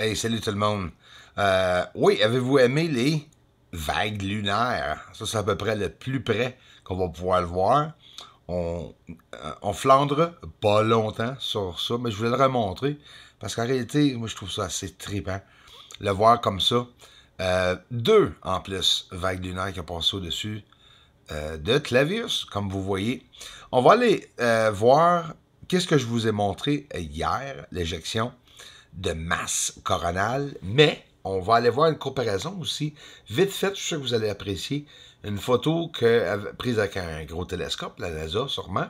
Hey, salut tout le monde. Euh, oui, avez-vous aimé les vagues lunaires? Ça, c'est à peu près le plus près qu'on va pouvoir le voir. Euh, on, flandre pas longtemps sur ça, mais je voulais le remontrer parce qu'en réalité, moi, je trouve ça assez trippant. Le voir comme ça. Euh, deux, en plus, vagues lunaires qui ont passé au-dessus de Clavius, comme vous voyez. On va aller voir qu'est-ce que je vous ai montré hier, l'éjection de masse coronale, mais on va aller voir une comparaison aussi. Vite fait, je suis sûr que vous allez apprécier une photo que, prise avec un gros télescope, la NASA sûrement.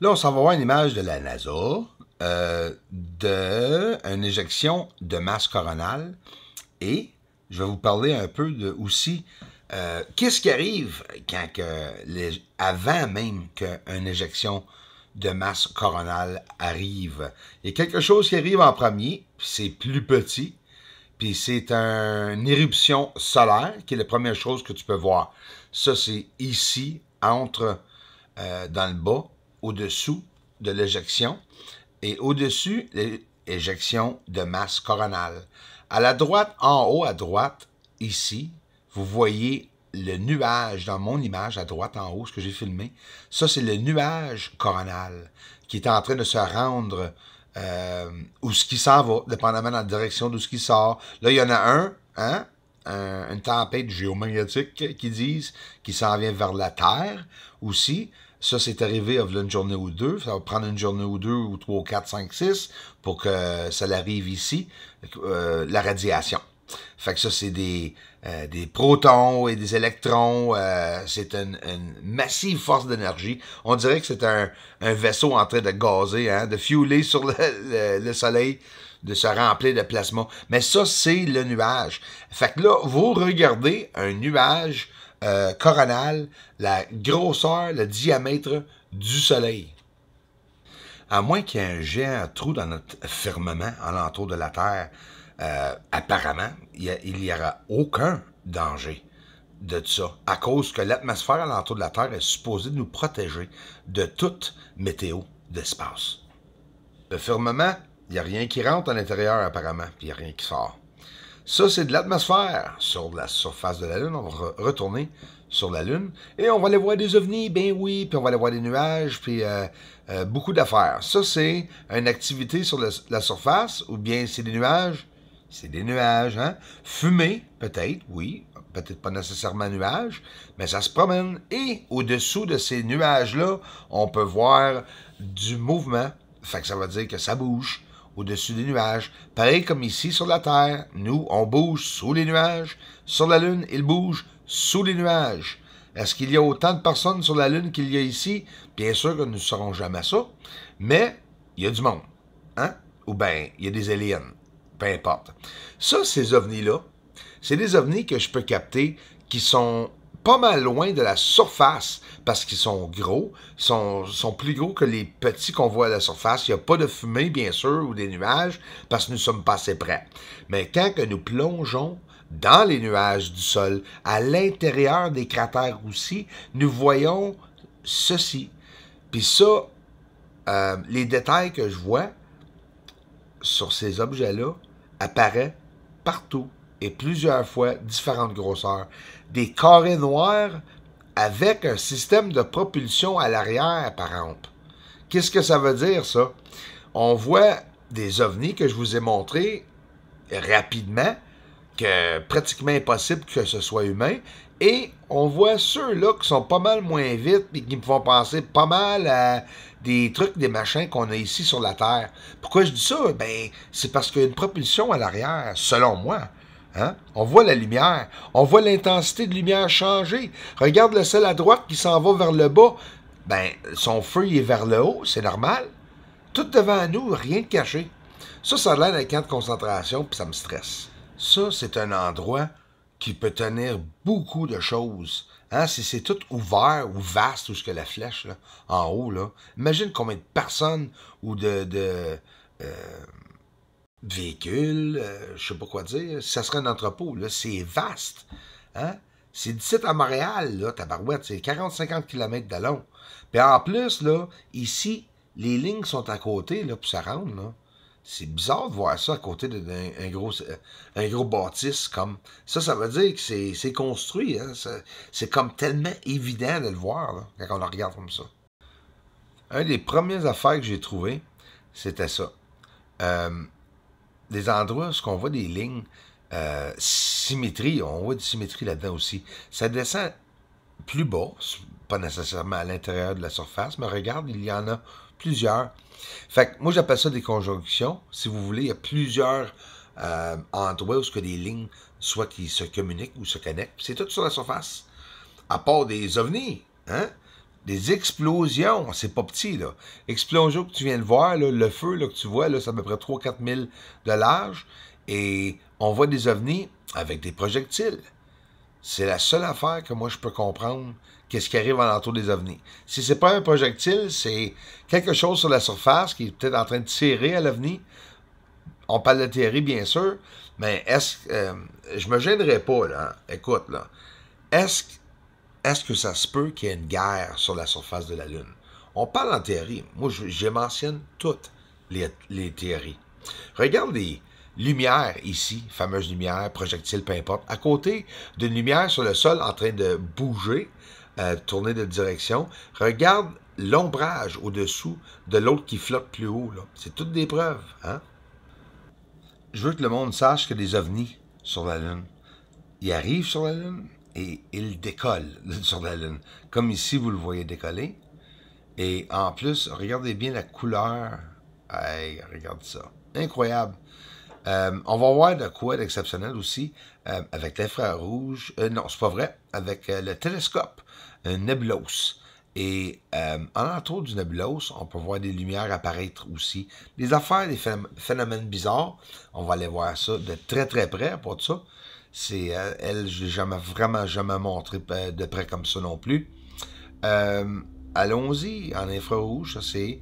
Là, on s'en va voir une image de la NASA, euh, d'une éjection de masse coronale. Et je vais vous parler un peu de, aussi euh, qu'est-ce qui arrive quand avant même qu'une éjection de masse coronale arrive. Il y a quelque chose qui arrive en premier, c'est plus petit, puis c'est une éruption solaire qui est la première chose que tu peux voir. Ça, c'est ici, entre, euh, dans le bas, au-dessous de l'éjection, et au-dessus, l'éjection de masse coronale. À la droite, en haut à droite, ici, vous voyez le nuage, dans mon image à droite en haut, ce que j'ai filmé, ça c'est le nuage coronal qui est en train de se rendre euh, où ce qui s'en va, dépendamment de la direction d'où ce qui sort. Là, il y en a un, hein, une tempête géomagnétique qui disent qui s'en vient vers la Terre aussi. Ça, c'est arrivé il une journée ou deux. Ça va prendre une journée ou deux, ou trois, quatre, cinq, six, pour que ça arrive ici, euh, la radiation. Fait que ça, c'est des, euh, protons et des électrons. Euh, c'est une, massive force d'énergie. On dirait que c'est un, vaisseau en train de gazer, hein, de fueler sur le, soleil, de se remplir de plasma. Mais ça, c'est le nuage. Fait que là, vous regardez un nuage euh, coronal, la grosseur, le diamètre du soleil. À moins qu'il y ait un géant trou dans notre firmament l'entour de la Terre, euh, apparemment, il n'y aura aucun danger de ça, à cause que l'atmosphère à l'entour de la Terre est supposée nous protéger de toute météo d'espace. Le firmament, il n'y a rien qui rentre à l'intérieur apparemment, puis il n'y a rien qui sort. Ça, c'est de l'atmosphère sur la surface de la Lune. On va retourner sur la Lune et on va aller voir des ovnis, ben oui, puis on va aller voir des nuages, puis euh, euh, beaucoup d'affaires. Ça, c'est une activité sur la surface ou bien c'est des nuages c'est des nuages, hein? Fumée, peut-être, oui, peut-être pas nécessairement nuages, mais ça se promène. Et au-dessous de ces nuages-là, on peut voir du mouvement. Fait que ça veut dire que ça bouge au-dessus des nuages. Pareil comme ici sur la Terre, nous, on bouge sous les nuages. Sur la Lune, il bouge sous les nuages. Est-ce qu'il y a autant de personnes sur la Lune qu'il y a ici? Bien sûr que nous ne saurons jamais ça, mais il y a du monde, hein? Ou bien, il y a des aliens peu importe. Ça, ces ovnis-là, c'est des ovnis que je peux capter qui sont pas mal loin de la surface parce qu'ils sont gros, sont, sont plus gros que les petits qu'on voit à la surface. Il n'y a pas de fumée, bien sûr, ou des nuages parce que nous sommes pas assez près. Mais quand que nous plongeons dans les nuages du sol, à l'intérieur des cratères aussi, nous voyons ceci. Puis ça, euh, les détails que je vois, sur ces objets-là apparaît partout et plusieurs fois différentes grosseurs. Des carrés noirs avec un système de propulsion à l'arrière apparente. Qu'est-ce que ça veut dire, ça? On voit des ovnis que je vous ai montrés rapidement, que pratiquement impossible que ce soit humain, et on voit ceux-là qui sont pas mal moins vite et qui me font penser pas mal à des trucs, des machins qu'on a ici sur la Terre. Pourquoi je dis ça? Ben, c'est parce qu'il y a une propulsion à l'arrière, selon moi. Hein? On voit la lumière, on voit l'intensité de lumière changer. Regarde le sel à droite qui s'en va vers le bas. Ben, son feu il est vers le haut, c'est normal. Tout devant nous, rien de caché. Ça, ça a l'air d'un camp de concentration, puis ça me stresse. Ça, c'est un endroit qui peut tenir beaucoup de choses. Hein? C'est tout ouvert ou vaste, ou ce que la flèche, en haut, Imagine combien de personnes ou de, euh, véhicules, euh, je sais pas quoi dire, ça serait un entrepôt, C'est vaste, hein? C'est site à Montréal, là, tabarouette, c'est 40-50 km de long. Puis en plus, là, ici, les lignes sont à côté, là, pour ça c'est bizarre de voir ça à côté d'un gros, euh, un gros bâtisse comme. Ça, ça veut dire que c'est construit. Hein. C'est comme tellement évident de le voir quand on le regarde comme ça. un des premières affaires que j'ai trouvées, c'était ça. Euh, des endroits où qu'on voit des lignes, euh, symétrie, on voit de symétrie là-dedans aussi. Ça descend plus bas, pas nécessairement à l'intérieur de la surface, mais regarde, il y en a plusieurs. Fait que moi, j'appelle ça des conjonctions. Si vous voulez, il y a plusieurs euh, endroits où ce que des lignes, soit qui se communiquent ou se connectent. C'est tout sur la surface. À part des ovnis, hein? Des explosions, c'est pas petit, là. Explosion que tu viens de voir, le feu là, que tu vois, c'est à peu près 3-4 000 de large. Et on voit des ovnis avec des projectiles. C'est la seule affaire que moi je peux comprendre qu'est-ce qui arrive à l'entour des avenis. Si c'est pas un projectile, c'est quelque chose sur la surface qui est peut-être en train de tirer à l'Avenir. On parle de théorie, bien sûr, mais est-ce que euh, je me gênerai pas, là. Écoute, là. Est-ce que ça se peut qu'il y ait une guerre sur la surface de la Lune? On parle en théorie. Moi, je, mentionne toutes les, les théories. Regarde les, lumière ici, fameuse lumière, projectile, peu importe, à côté d'une lumière sur le sol en train de bouger, euh, tourner de direction, regarde l'ombrage au-dessous de l'autre qui flotte plus haut. C'est toutes des preuves. Hein? Je veux que le monde sache que des ovnis sur la Lune. Ils arrivent sur la Lune et ils décollent sur la Lune. Comme ici, vous le voyez décoller. Et en plus, regardez bien la couleur. Hey, regarde ça. Incroyable. Euh, on va voir de quoi d'exceptionnel aussi euh, avec l'infrarouge. Euh, non, c'est pas vrai. Avec le télescope, un nébulos. Et en entour du nébulos, on peut voir des lumières apparaître aussi. Des affaires, des phénomènes bizarres. On va aller voir ça de très très près pour ça. C'est elle, je l'ai jamais vraiment jamais montré de près comme ça non plus. Allons-y en infrarouge, ça c'est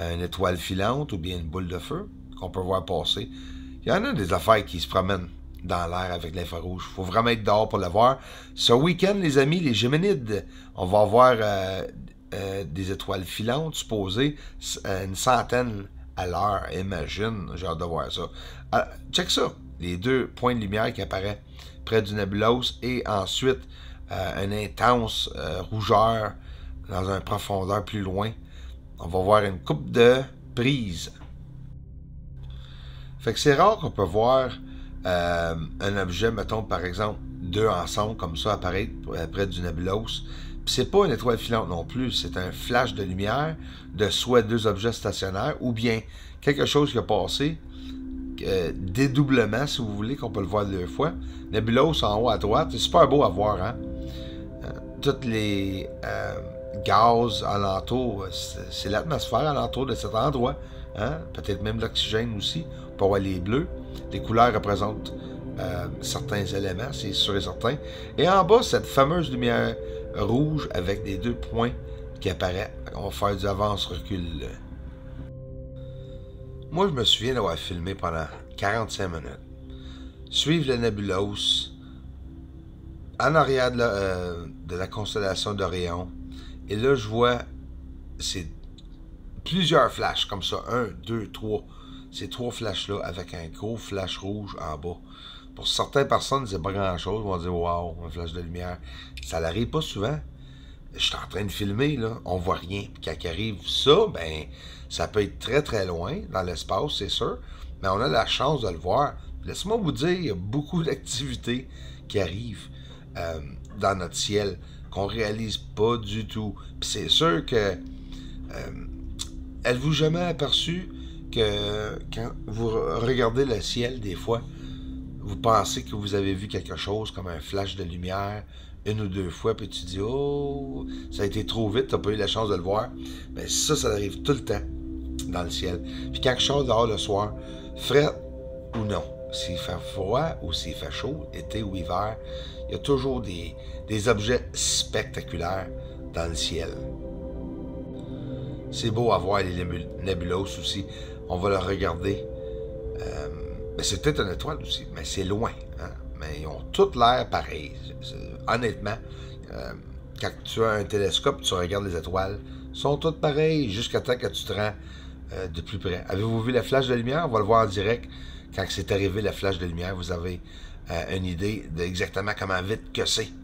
une étoile filante ou bien une boule de feu qu'on peut voir passer il y en a des affaires qui se promènent dans l'air avec l'infrarouge. faut vraiment être dehors pour le voir. Ce week-end, les amis, les Géminides, on va avoir euh, euh, des étoiles filantes, supposées, euh, une centaine à l'heure, imagine. J'ai hâte de voir ça. check ça. Les deux points de lumière qui apparaissent près du nebulose et ensuite une intense rougeur dans une profondeur plus loin. On va voir une coupe de brise. Fait que c'est rare qu'on peut voir euh, un objet, mettons par exemple, deux ensemble comme ça apparaître près du nebulos. Puis c'est pas une étoile filante non plus, c'est un flash de lumière de soit deux objets stationnaires ou bien quelque chose qui a passé, euh, dédoublement si vous voulez, qu'on peut le voir deux fois. nebulos en haut à droite, c'est super beau à voir, hein? Euh, toutes les gaz alentour. Euh, c'est l'atmosphère alentour de cet endroit. Hein? Peut-être même l'oxygène aussi, pour aller les bleus. Les couleurs représentent euh, certains éléments, c'est sûr et certain. Et en bas, cette fameuse lumière rouge avec les deux points qui apparaissent. On va faire du avance-recul. Moi, je me souviens d'avoir filmé pendant 45 minutes. Suivre le nébulos en arrière de la, euh, de la constellation d'Orion, et là, je vois, c'est plusieurs flashs comme ça. Un, deux, trois. Ces trois flashs-là avec un gros flash rouge en bas. Pour certaines personnes, c'est pas grand-chose. On vont dire Waouh, un flash de lumière. Ça n'arrive pas souvent. Je suis en train de filmer, là, on voit rien. quand arrive ça, ben, ça peut être très très loin dans l'espace, c'est sûr. Mais on a la chance de le voir. Laissez-moi vous dire, il y a beaucoup d'activités qui arrivent euh, dans notre ciel qu'on réalise pas du tout. c'est sûr que elle euh, vous jamais aperçu que quand vous regardez le ciel des fois, vous pensez que vous avez vu quelque chose comme un flash de lumière une ou deux fois, puis tu dis Oh, ça a été trop vite, t'as pas eu la chance de le voir. Mais ben, ça, ça arrive tout le temps dans le ciel. Puis quelque chose dehors le soir, frais ou non, s'il fait froid ou s'il fait chaud, été ou hiver, il y a toujours des, objets spectaculaires dans le ciel. C'est beau à voir les nébuleuses aussi. On va le regarder. Euh, mais c'est peut-être une étoile aussi, mais c'est loin. Hein. Mais ils ont toutes l'air pareil. Honnêtement, euh, quand tu as un télescope, tu regardes les étoiles, Elles sont toutes pareilles jusqu'à temps que tu te rends euh, de plus près. Avez-vous vu la flash de lumière? On va le voir en direct. Quand c'est arrivé la flash de lumière, vous avez euh, une idée exactement comment vite que c'est.